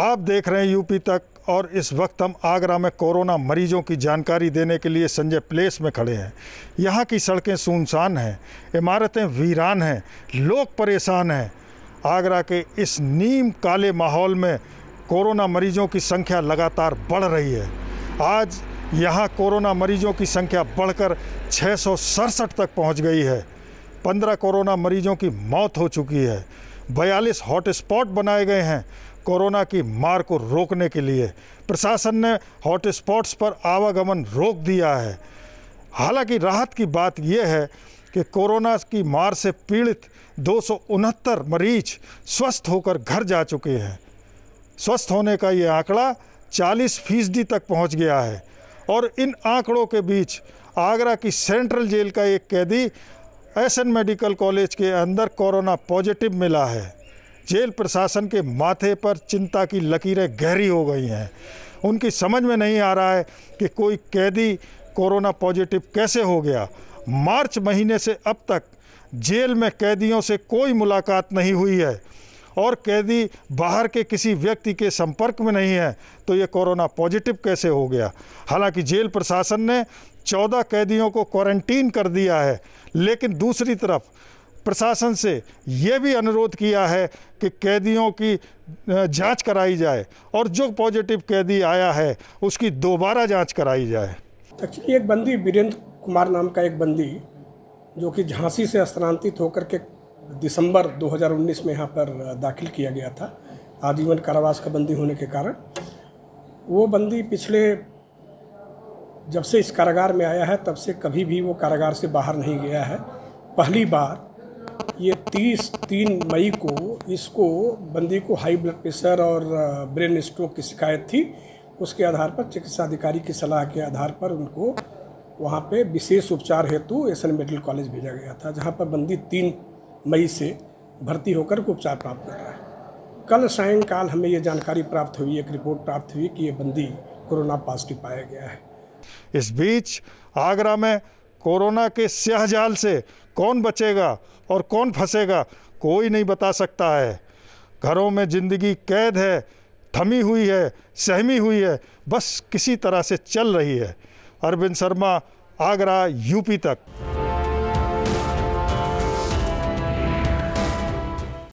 आप देख रहे हैं यूपी तक और इस वक्त हम आगरा में कोरोना मरीजों की जानकारी देने के लिए संजय प्लेस में खड़े हैं यहाँ की सड़कें सुनसान हैं इमारतें वीरान हैं लोग परेशान हैं आगरा के इस नीम काले माहौल में कोरोना मरीजों की संख्या लगातार बढ़ रही है आज यहाँ कोरोना मरीजों की संख्या बढ़कर छः तक पहुँच गई है पंद्रह कोरोना मरीजों की मौत हो चुकी है बयालीस हॉटस्पॉट बनाए गए हैं कोरोना की मार को रोकने के लिए प्रशासन ने हॉटस्पॉट्स पर आवागमन रोक दिया है हालांकि राहत की बात यह है कि कोरोना की मार से पीड़ित दो मरीज स्वस्थ होकर घर जा चुके हैं स्वस्थ होने का ये आंकड़ा 40 फीसदी तक पहुंच गया है और इन आंकड़ों के बीच आगरा की सेंट्रल जेल का एक कैदी एस मेडिकल कॉलेज के अंदर कोरोना पॉजिटिव मिला है जेल प्रशासन के माथे पर चिंता की लकीरें गहरी हो गई हैं उनकी समझ में नहीं आ रहा है कि कोई कैदी कोरोना पॉजिटिव कैसे हो गया मार्च महीने से अब तक जेल में कैदियों से कोई मुलाकात नहीं हुई है और कैदी बाहर के किसी व्यक्ति के संपर्क में नहीं है तो ये कोरोना पॉजिटिव कैसे हो गया हालांकि जेल प्रशासन ने 14 कैदियों को क्वारंटीन कर दिया है लेकिन दूसरी तरफ प्रशासन से ये भी अनुरोध किया है कि कैदियों की जांच कराई जाए और जो पॉजिटिव कैदी आया है उसकी दोबारा जांच कराई जाए एक्चुअली एक बंदी वीरेंद्र कुमार नाम का एक बंदी जो कि झांसी से स्थानांतरित होकर के दिसंबर 2019 में यहाँ पर दाखिल किया गया था आजीवन कारावास का बंदी होने के कारण वो बंदी पिछले जब से इस कारागार में आया है तब से कभी भी वो कारागार से बाहर नहीं गया है पहली बार ये तीस तीन मई को इसको बंदी को हाई ब्लड प्रेशर और ब्रेन स्ट्रोक की शिकायत थी उसके आधार पर चिकित्सा अधिकारी की सलाह के आधार पर उनको वहाँ पे विशेष उपचार हेतु एस एन मेडिकल कॉलेज भेजा गया था जहाँ पर बंदी तीन मई से भर्ती होकर उपचार प्राप्त कर रहा है कल सायंकाल हमें ये जानकारी प्राप्त हुई एक रिपोर्ट प्राप्त हुई कि ये बंदी कोरोना पॉजिटिव पाया गया है इस बीच आगरा में कोरोना के सहजाल से कौन बचेगा और कौन फंसेगा कोई नहीं बता सकता है घरों में ज़िंदगी कैद है थमी हुई है सहमी हुई है बस किसी तरह से चल रही है अरविंद शर्मा आगरा यूपी तक